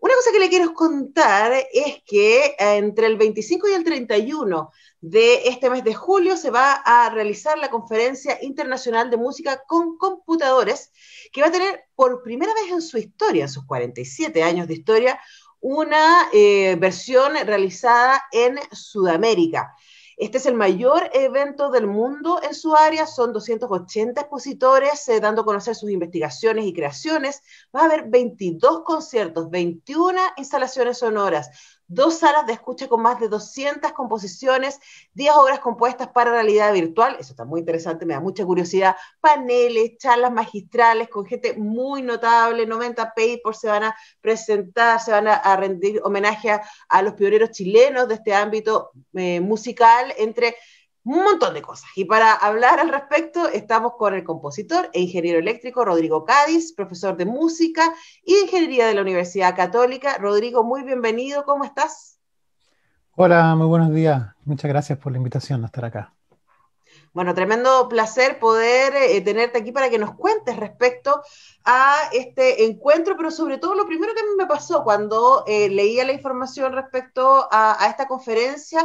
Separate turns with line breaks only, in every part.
Una cosa que le quiero contar es que eh, entre el 25 y el 31 de este mes de julio se va a realizar la Conferencia Internacional de Música con Computadores, que va a tener por primera vez en su historia, en sus 47 años de historia, una eh, versión realizada en Sudamérica. Este es el mayor evento del mundo en su área, son 280 expositores eh, dando a conocer sus investigaciones y creaciones. Va a haber 22 conciertos, 21 instalaciones sonoras, dos salas de escucha con más de 200 composiciones, 10 obras compuestas para realidad virtual, eso está muy interesante, me da mucha curiosidad, paneles, charlas magistrales con gente muy notable, 90 papers se van a presentar, se van a, rendir homenaje a, los pioneros chilenos de este ámbito eh, musical, entre un montón de cosas. Y para hablar al respecto, estamos con el compositor e ingeniero eléctrico Rodrigo Cádiz, profesor de música y ingeniería de la Universidad Católica. Rodrigo, muy bienvenido, ¿cómo estás?
Hola, muy buenos días. Muchas gracias por la invitación a estar acá.
Bueno, tremendo placer poder eh, tenerte aquí para que nos cuentes respecto a este encuentro, pero sobre todo lo primero que a mí me pasó cuando eh, leía la información respecto a esta conferencia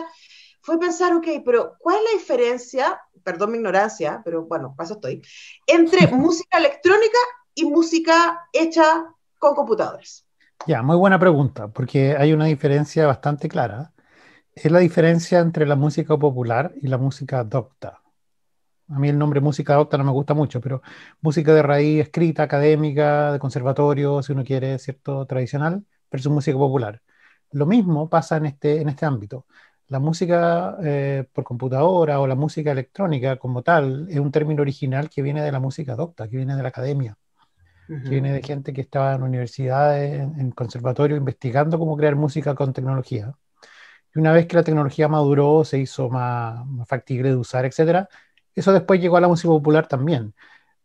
fue pensar, ok, pero ¿cuál es la diferencia, perdón mi ignorancia, pero bueno, paso estoy, entre música electrónica y música hecha con computadores?
Ya, muy buena pregunta, porque hay una diferencia bastante clara. Es la diferencia entre la música popular y la música docta. A mí el nombre música docta no me gusta mucho, pero música de raíz escrita, académica, de conservatorio, si uno quiere, ¿cierto? Tradicional, pero es música popular. Lo mismo pasa en este, en este ámbito la música eh, por computadora o la música electrónica como tal es un término original que viene de la música docta, que viene de la academia, que viene de gente que estaba en universidades, en, conservatorios, investigando cómo crear música con tecnología. Y una vez que la tecnología maduró, se hizo más, factible de usar, etc., eso después llegó a la música popular también.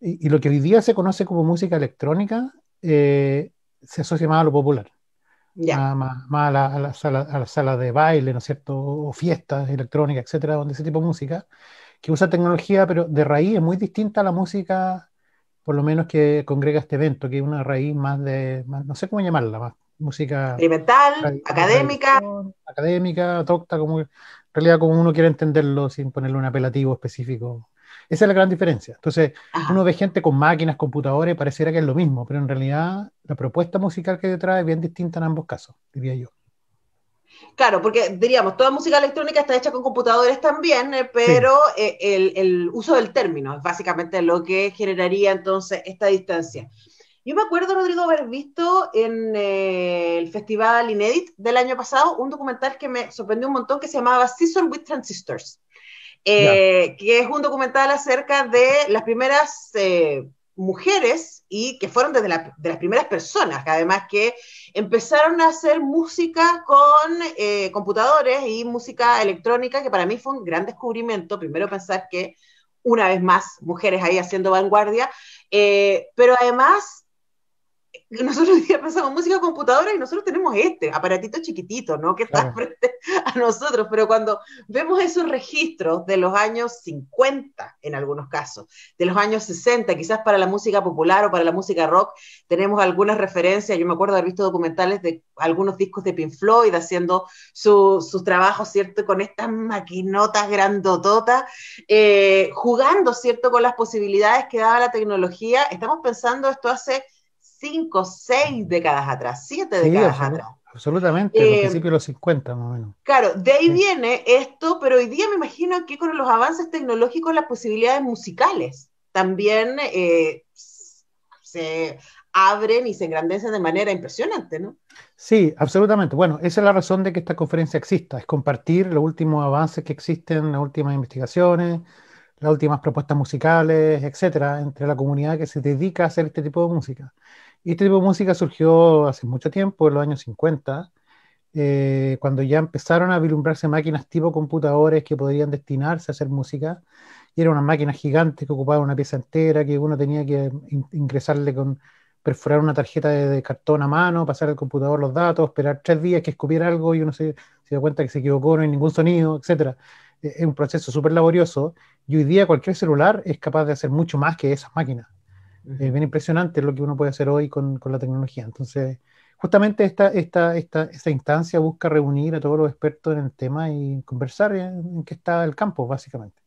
Y, lo que hoy día se conoce como música electrónica eh, se asocia más a lo popular más, a, la, a, sala, de baile, ¿no es cierto? O fiestas electrónicas, etcétera, donde ese tipo de música, que usa tecnología, pero de raíz es muy distinta a la música, por lo menos que congrega este evento, que es una raíz más de, no sé cómo llamarla, más música... Experimental, académica. Académica, docta, como en realidad como uno quiere entenderlo sin ponerle un apelativo específico esa es la gran diferencia. Entonces, ah. uno ve gente con máquinas, computadores, pareciera que es lo mismo, pero en realidad la propuesta musical que detrás es bien distinta en ambos casos, diría yo.
Claro, porque diríamos, toda música electrónica está hecha con computadores también, eh, pero eh, el, uso del término es básicamente lo que generaría entonces esta distancia. Yo me acuerdo, Rodrigo, haber visto en eh, el Festival Inédit del año pasado un documental que me sorprendió un montón que se llamaba Season with Transistors. Eh, que es un documental acerca de las primeras eh, mujeres y que fueron desde de las primeras personas, que además que empezaron a hacer música con eh, computadores y música electrónica, que para mí fue un gran descubrimiento, primero pensar que una vez más mujeres ahí haciendo vanguardia, pero además nosotros pensamos, música computadora y nosotros tenemos este aparatito chiquitito, ¿no? Que está frente a nosotros, pero cuando vemos esos registros de los años 50, en algunos casos, de los años 60, quizás para la música popular o para la música rock, tenemos algunas referencias, yo me acuerdo haber visto documentales de algunos discos de Pink Floyd haciendo sus trabajos, ¿cierto? Con estas maquinotas grandototas, eh, jugando, ¿cierto? Con las posibilidades que daba la tecnología. Estamos pensando esto hace cinco, seis décadas atrás, siete décadas atrás.
Absolutamente, eh, principio de los 50 más o menos.
Claro, de ahí viene esto, pero hoy día me imagino que con los avances tecnológicos las posibilidades musicales también eh, se abren y se engrandecen de manera impresionante, ¿no?
Sí, absolutamente. Bueno, esa es la razón de que esta conferencia exista, es compartir los últimos avances que existen, las últimas investigaciones, las últimas propuestas musicales, etcétera, entre la comunidad que se dedica a hacer este tipo de música este tipo de música surgió hace mucho tiempo, en los años 50, eh, cuando ya empezaron a vislumbrarse máquinas tipo computadores que podrían destinarse a hacer música. Y era una máquina gigante que ocupaba una pieza entera, que uno tenía que ingresarle con perforar una tarjeta de, cartón a mano, pasar al computador los datos, esperar tres días que escupiera algo y uno se, se da cuenta que se equivocó, no hay ningún sonido, etc. Eh, es un proceso súper laborioso y hoy día cualquier celular es capaz de hacer mucho más que esas máquinas. Es bien impresionante lo que uno puede hacer hoy con, con la tecnología. Entonces, justamente esta, esta, esta, esta, instancia busca reunir a todos los expertos en el tema y conversar en, qué está el campo, básicamente.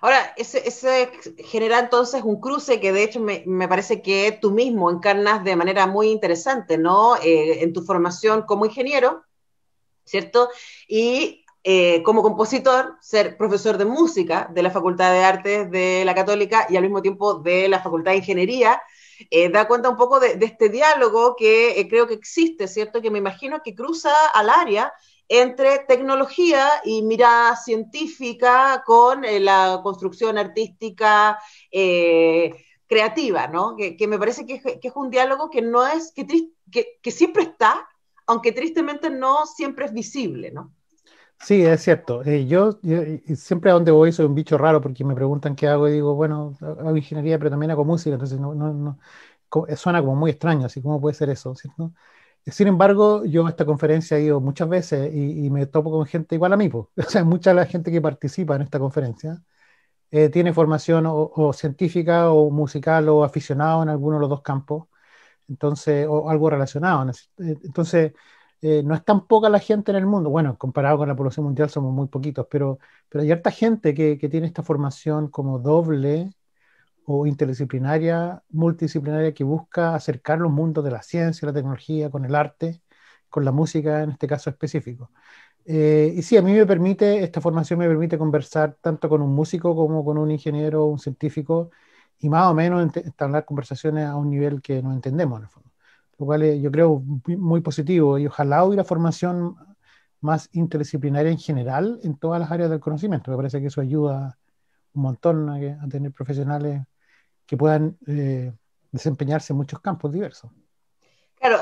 Ahora, ese, ese genera entonces un cruce que de hecho me, me, parece que tú mismo encarnas de manera muy interesante, ¿no? Eh, en tu formación como ingeniero, ¿cierto? Y eh, como compositor, ser profesor de música de la Facultad de Artes de la Católica y al mismo tiempo de la Facultad de Ingeniería, eh, da cuenta un poco de, este diálogo que eh, creo que existe, ¿cierto? Que me imagino que cruza al área entre tecnología y mirada científica con la construcción artística creativa, ¿no? Que, me parece que, es un diálogo que no es, que, que siempre está, aunque tristemente no siempre es visible, ¿no?
Sí, es cierto. Eh, yo, siempre a donde voy soy un bicho raro porque me preguntan qué hago y digo, bueno, hago ingeniería, pero también hago música, entonces eh, suena como muy extraño, así como puede ser eso, ¿cierto? Eh, sin embargo, yo a esta conferencia he ido muchas veces y, me topo con gente igual a mí, pues. o sea, mucha de la gente que participa en esta conferencia tiene formación o, científica o musical o aficionado en alguno de los dos campos, entonces, o algo relacionado. Entonces, eh, no es tan poca la gente en el mundo. Bueno, comparado con la población mundial somos muy poquitos, pero, pero hay harta gente que, tiene esta formación como doble o interdisciplinaria, multidisciplinaria, que busca acercar los mundos de la ciencia, la tecnología, con el arte, con la música en este caso específico. Eh, y sí, a mí me permite, esta formación me permite conversar tanto con un músico como con un ingeniero, un científico, y más o menos entablar conversaciones a un nivel que no entendemos en el fondo lo cual eh, yo creo muy positivo y ojalá hubiera formación más interdisciplinaria en general en todas las áreas del conocimiento. Me parece que eso ayuda un montón a, tener profesionales que puedan eh, desempeñarse en muchos campos diversos.
Claro,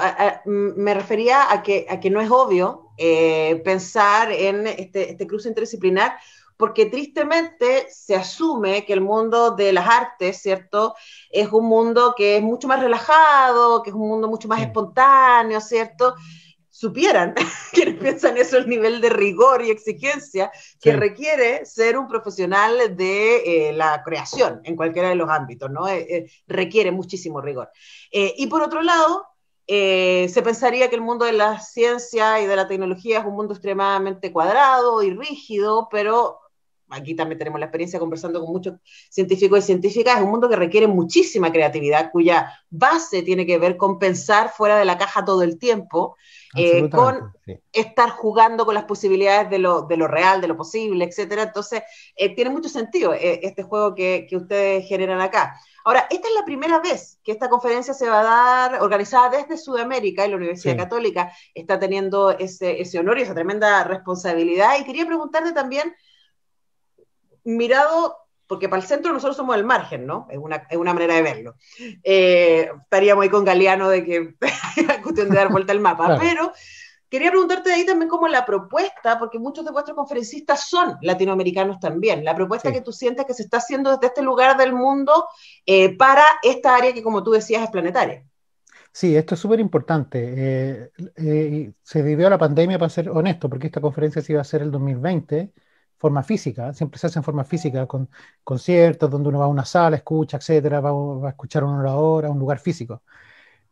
mm, me refería a que, a que no es obvio eh, pensar en este, este cruce interdisciplinar porque tristemente se asume que el mundo de las artes, ¿cierto? Es un mundo que es mucho más relajado, que es un mundo mucho más espontáneo, ¿cierto? supieran quienes piensan eso el nivel de rigor y exigencia que requiere ser un profesional de eh, la creación en cualquiera de los ámbitos, ¿no? Eh, eh, requiere muchísimo rigor. y por otro lado, se pensaría que el mundo de la ciencia y de la tecnología es un mundo extremadamente cuadrado y rígido, pero aquí también tenemos la experiencia conversando con muchos científicos y científicas, es un mundo que requiere muchísima creatividad, cuya base tiene que ver con pensar fuera de la caja todo el tiempo, eh, con estar jugando con las posibilidades de lo, real, de lo posible, etcétera. Entonces, eh, tiene mucho sentido eh, este juego que, ustedes generan acá. Ahora, esta es la primera vez que esta conferencia se va a dar organizada desde Sudamérica y la Universidad Católica está teniendo ese, ese honor y esa tremenda responsabilidad. Y quería preguntarte también mirado, porque para el centro nosotros somos el margen, ¿no? Es una, manera de verlo. Eh, estaríamos ahí con Galeano de que cuestión de dar vuelta al mapa, pero quería preguntarte de ahí también cómo la propuesta, porque muchos de vuestros conferencistas son latinoamericanos también, la propuesta que tú sientes que se está haciendo desde este lugar del mundo eh, para esta área que como tú decías es planetaria.
Sí, esto es súper importante. Eh, se vivió la pandemia, para ser honesto, porque esta conferencia se iba a hacer el 2020 forma física, siempre se hace en forma física, con conciertos donde uno va a una sala, escucha, etcétera, va, a escuchar a un orador a un lugar físico.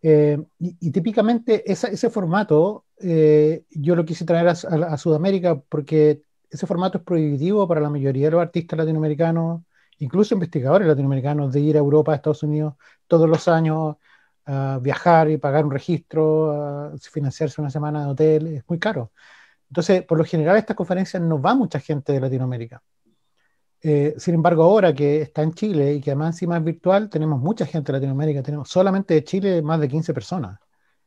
Eh, y, típicamente ese formato eh, yo lo quise traer a, Sudamérica porque ese formato es prohibitivo para la mayoría de los artistas latinoamericanos, incluso investigadores latinoamericanos, de ir a Europa, a Estados Unidos todos los años a viajar y pagar un registro, financiarse una semana de hotel, es muy caro. Entonces, por lo general, estas conferencias no va mucha gente de Latinoamérica. Eh, sin embargo, ahora que está en Chile y que además encima es virtual, tenemos mucha gente de Latinoamérica. Tenemos solamente de Chile más de 15 personas,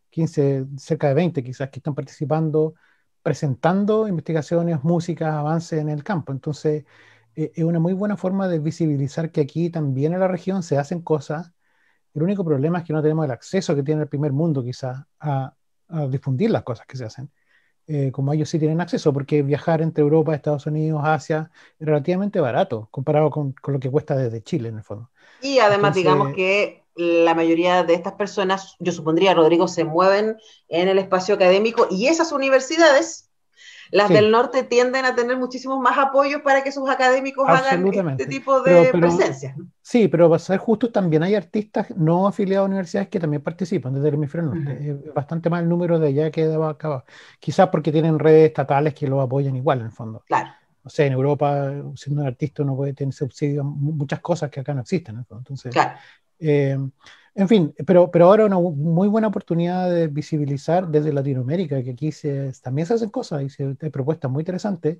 15, cerca de 20 quizás, que están participando, presentando investigaciones, música, avances en el campo. Entonces, eh, es una muy buena forma de visibilizar que aquí también en la región se hacen cosas. El único problema es que no tenemos el acceso que tiene el primer mundo quizás a difundir las cosas que se hacen. Eh, como ellos sí tienen acceso, porque viajar entre Europa, Estados Unidos, Asia es relativamente barato comparado con, lo que cuesta desde Chile en el fondo.
Y además digamos que la mayoría de estas personas, yo supondría, Rodrigo, se mueven en el espacio académico y esas universidades las del norte tienden a tener muchísimos más apoyos para que sus académicos hagan este tipo de presencias. presencia.
Sí, pero para ser justos, también hay artistas no afiliados a universidades que también participan desde el hemisferio norte. Bastante más el número de allá que de acá. Quizás porque tienen redes estatales que lo apoyan igual, en el fondo. Claro. O sea, en Europa, siendo un artista, uno puede tener subsidios, muchas cosas que acá no existen. Entonces, claro. Eh, en fin, pero, pero ahora una muy buena oportunidad de visibilizar desde Latinoamérica, que aquí se, también se hacen cosas y se, hay propuestas muy interesantes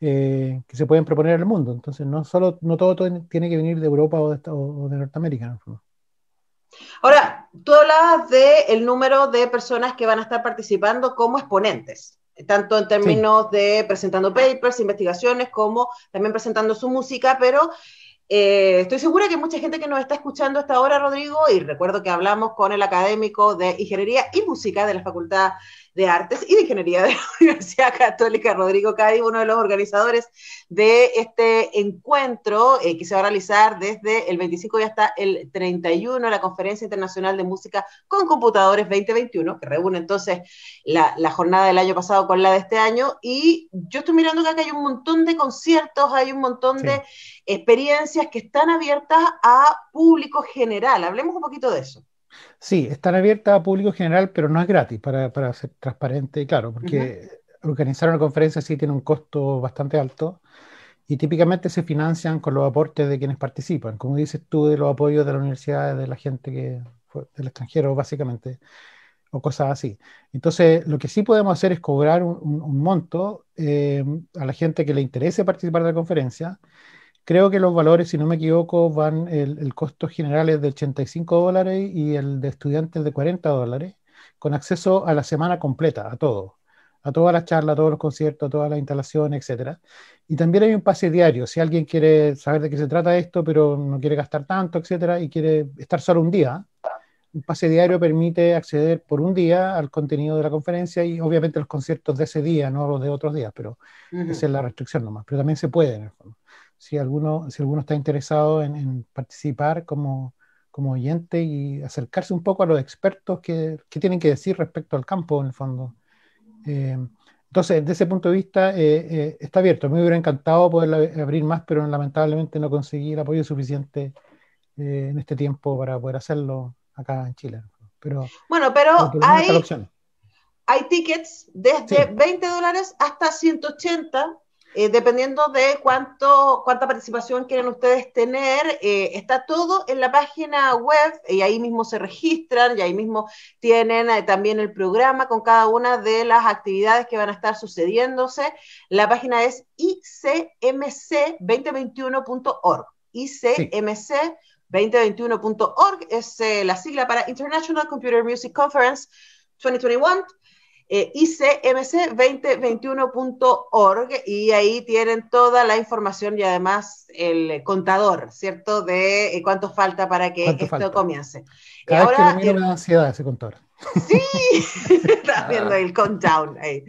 eh, que se pueden proponer al mundo. Entonces, no, solo, no todo, tiene que venir de Europa o de, de Norteamérica.
Ahora, tú hablabas del número de personas que van a estar participando como exponentes, tanto en términos de presentando papers, investigaciones, como también presentando su música, pero eh, estoy segura que mucha gente que nos está escuchando hasta ahora, Rodrigo, y recuerdo que hablamos con el académico de Ingeniería y Música de la Facultad de Artes y de Ingeniería de la Universidad Católica, Rodrigo Cádiz, uno de los organizadores de este encuentro eh, que se va a realizar desde el 25 y hasta el 31, la Conferencia Internacional de Música con Computadores 2021, que reúne entonces la, jornada del año pasado con la de este año. Y yo estoy mirando acá que hay un montón de conciertos, hay un montón de experiencias que están abiertas a público general. Hablemos un poquito de eso.
Sí, están abiertas a público general, pero no es gratis, para, para ser transparente y claro, porque organizar una conferencia sí tiene un costo bastante alto y típicamente se financian con los aportes de quienes participan, como dices tú, de los apoyos de la universidad, de la gente que del extranjero, básicamente, o cosas así. Entonces, lo que sí podemos hacer es cobrar un, monto eh, a la gente que le interese participar de la conferencia Creo que los valores, si no me equivoco, van, el, costo general es de 85 dólares y el de estudiantes de 40 dólares, con acceso a la semana completa, a todo a todas las charlas, a todos los conciertos, a todas las instalaciones, etc. Y también hay un pase diario, si alguien quiere saber de qué se trata esto, pero no quiere gastar tanto, etc., y quiere estar solo un día, un pase diario permite acceder por un día al contenido de la conferencia y obviamente los conciertos de ese día, no los de otros días, pero esa es la restricción nomás, pero también se puede en el fondo si alguno, si alguno está interesado en, participar como, como, oyente y acercarse un poco a los expertos que, que, tienen que decir respecto al campo, en el fondo. Eh, entonces, desde ese punto de vista, eh, eh, está abierto. Me hubiera encantado poder abrir más, pero lamentablemente no conseguí el apoyo suficiente en este tiempo para poder hacerlo acá en Chile. Pero,
bueno, pero, hay, hay tickets desde 20 dólares hasta 180 eh, dependiendo de cuánto, cuánta participación quieren ustedes tener, eh, está todo en la página web y ahí mismo se registran y ahí mismo tienen eh, también el programa con cada una de las actividades que van a estar sucediéndose. La página es icmc2021.org. icmc2021.org es la sigla para International Computer Music Conference 2021. Eh, icmc2021.org y ahí tienen toda la información y además el eh, contador, ¿cierto? De eh, cuánto falta para que esto comience. Cada vez ahora, que
ansiedad ese contador.
Sí, está viendo ah. el countdown ahí.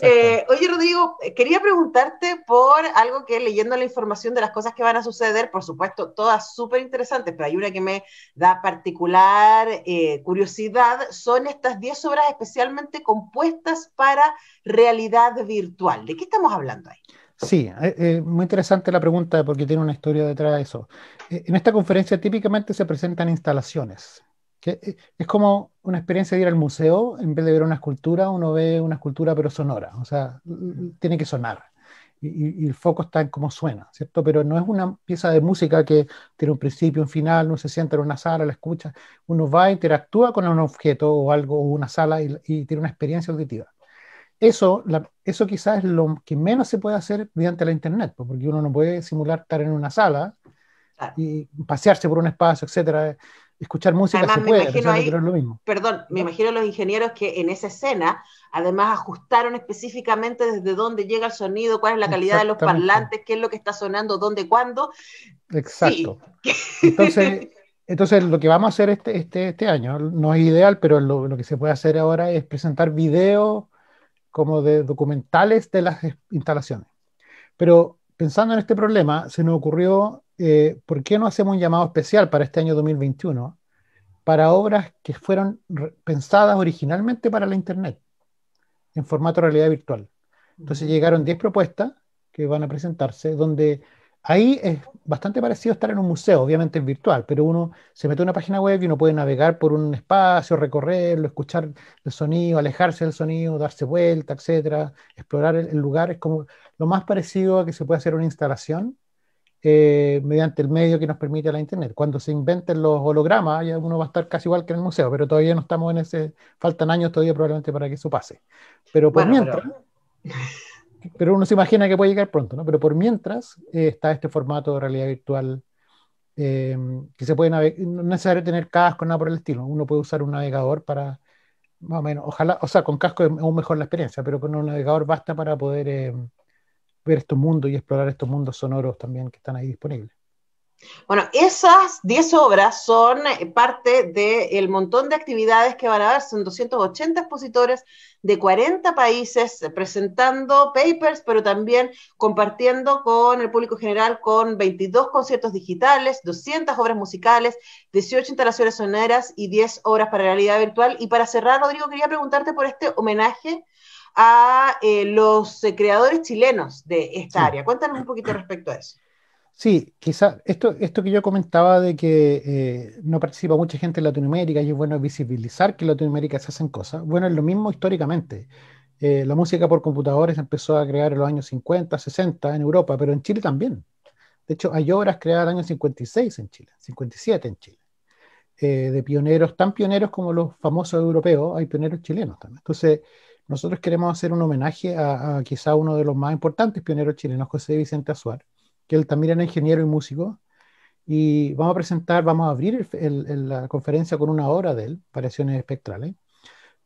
Eh, oye, Rodrigo, quería preguntarte por algo que leyendo la información de las cosas que van a suceder, por supuesto, todas súper interesantes, pero hay una que me da particular eh, curiosidad, son estas 10 obras especialmente compuestas para realidad virtual. ¿De qué estamos hablando ahí?
Sí, eh, muy interesante la pregunta porque tiene una historia detrás de eso. en esta conferencia típicamente se presentan instalaciones, que eh, es como una experiencia de ir al museo, en vez de ver una escultura, uno ve una escultura pero sonora, o sea, tiene que sonar. Y, el foco está en cómo suena, ¿cierto? Pero no es una pieza de música que tiene un principio, un final, uno se sienta en una sala, la escucha, uno va, interactúa con un objeto o algo, o una sala y, tiene una experiencia auditiva. Eso, eso quizás es lo que menos se puede hacer mediante la Internet, pues, porque uno no puede simular estar en una sala y pasearse por un espacio, etcétera escuchar música se puede, me imagino es lo mismo.
Perdón, me imagino los ingenieros que en esa escena además ajustaron específicamente desde dónde llega el sonido, cuál es la calidad de los parlantes, qué es lo que está sonando, dónde, cuándo.
Exacto. Entonces, entonces lo que vamos a hacer este, este, este año no es ideal, pero lo, lo que se puede hacer ahora es presentar videos como de documentales de las instalaciones. Pero pensando en este problema, se nos ocurrió eh, ¿por qué no hacemos un llamado especial para este año 2021 para obras que fueron pensadas originalmente para la Internet en formato realidad virtual? Entonces llegaron 10 propuestas que van a presentarse, donde ahí es bastante parecido estar en un museo, obviamente es virtual, pero uno se mete a una página web y uno puede navegar por un espacio, recorrerlo, escuchar el sonido, alejarse del sonido, darse vuelta, etcétera, explorar el, el lugar, es como lo más parecido a que se puede hacer una instalación eh, mediante el medio que nos permite la Internet. Cuando se inventen los hologramas, uno va a estar casi igual que en el museo, pero todavía no estamos en ese, faltan años todavía probablemente para que eso pase. Pero por mientras, pero... uno se imagina que puede llegar pronto, ¿no? Pero por mientras eh, está este formato de realidad virtual eh, que se puede navegar, no es necesario tener casco, nada por el estilo, uno puede usar un navegador para, más o menos, ojalá, o sea, con casco es aún mejor la experiencia, pero con un navegador basta para poder ver estos mundos y explorar estos mundos sonoros también que están ahí disponibles.
Bueno, esas 10 obras son eh, parte del montón de actividades que van a haber. Son 280 expositores de 40 países eh, presentando papers, pero también compartiendo con el público general con 22 conciertos digitales, 200 obras musicales, 18 instalaciones soneras y 10 obras para realidad virtual. Y para cerrar, Rodrigo, quería preguntarte por este homenaje a eh, los eh, creadores chilenos de esta área. Cuéntanos un poquito respecto a eso.
Sí, quizás, esto, esto que yo comentaba de que eh, no participa mucha gente en Latinoamérica y es bueno visibilizar que en Latinoamérica se hacen cosas. Bueno, es lo mismo históricamente. la música por computadores empezó a crear en los años 50, 60 en Europa, pero en Chile también. De hecho, hay obras creadas en el año 56 en Chile, 57 en Chile. de pioneros, tan pioneros como los famosos europeos, hay pioneros chilenos también. Entonces, nosotros queremos hacer un homenaje a, quizá uno de los más importantes pioneros chilenos, José Vicente Azuar, que él también era ingeniero y músico. Y vamos a presentar, vamos a abrir la conferencia con una obra de él, Variaciones Espectrales.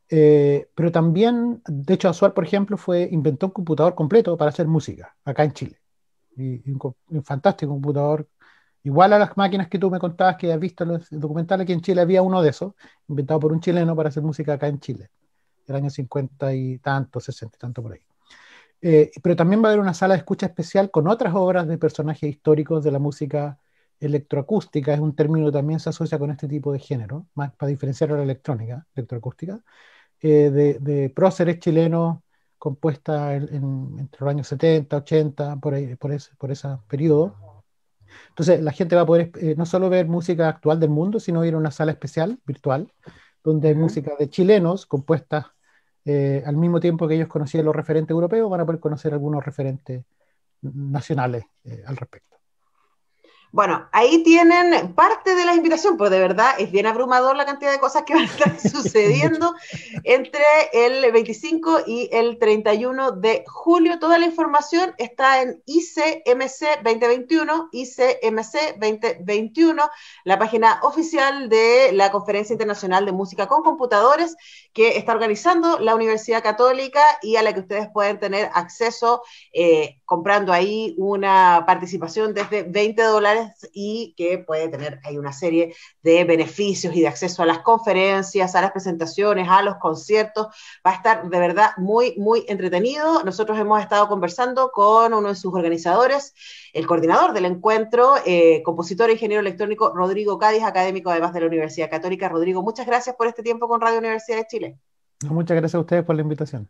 Eh, pero también, de hecho, Azuar, por ejemplo, fue, inventó un computador completo para hacer música acá en Chile. Y, un, un, fantástico computador, igual a las máquinas que tú me contabas que has visto en los documentales, que en Chile había uno de esos, inventado por un chileno para hacer música acá en Chile el año 50 y tanto, 60 y tanto por ahí. Eh, pero también va a haber una sala de escucha especial con otras obras de personajes históricos de la música electroacústica, es un término que también se asocia con este tipo de género, más para diferenciar a la electrónica, electroacústica, eh, de, próceres chilenos compuesta entre los años 70, 80, por, ahí, por, ese, por periodo. Entonces la gente va a poder eh, no solo ver música actual del mundo, sino ir a una sala especial virtual, donde hay música de chilenos compuesta eh, al mismo tiempo que ellos conocían los referentes europeos, van a poder conocer algunos referentes nacionales eh, al respecto.
Bueno, ahí tienen parte de la invitación, pues de verdad es bien abrumador la cantidad de cosas que van a estar sucediendo entre el 25 y el 31 de julio. Toda la información está en ICMC 2021, ICMC 2021, la página oficial de la Conferencia Internacional de Música con Computadores que está organizando la Universidad Católica y a la que ustedes pueden tener acceso eh, comprando ahí una participación desde 20 dólares y que puede tener ahí una serie de beneficios y de acceso a las conferencias, a las presentaciones, a los conciertos. Va a estar de verdad muy, muy entretenido. Nosotros hemos estado conversando con uno de sus organizadores, el coordinador del encuentro, eh, compositor e ingeniero electrónico Rodrigo Cádiz, académico además de la Universidad Católica. Rodrigo, muchas gracias por este tiempo con Radio Universidad de Chile.
Muchas gracias a ustedes por la invitación.